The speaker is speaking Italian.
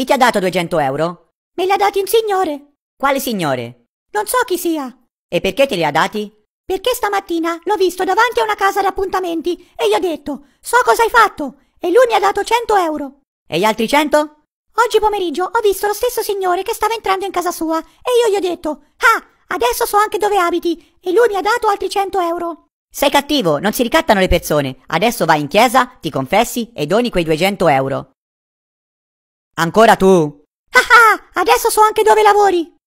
Chi ti ha dato 200 euro? Me li ha dati un signore. Quale signore? Non so chi sia. E perché te li ha dati? Perché stamattina l'ho visto davanti a una casa d'appuntamenti e gli ho detto, so cosa hai fatto. E lui mi ha dato 100 euro. E gli altri 100? Oggi pomeriggio ho visto lo stesso signore che stava entrando in casa sua e io gli ho detto, ah, adesso so anche dove abiti. E lui mi ha dato altri 100 euro. Sei cattivo, non si ricattano le persone. Adesso vai in chiesa, ti confessi e doni quei 200 euro. Ancora tu? Ah ah, adesso so anche dove lavori.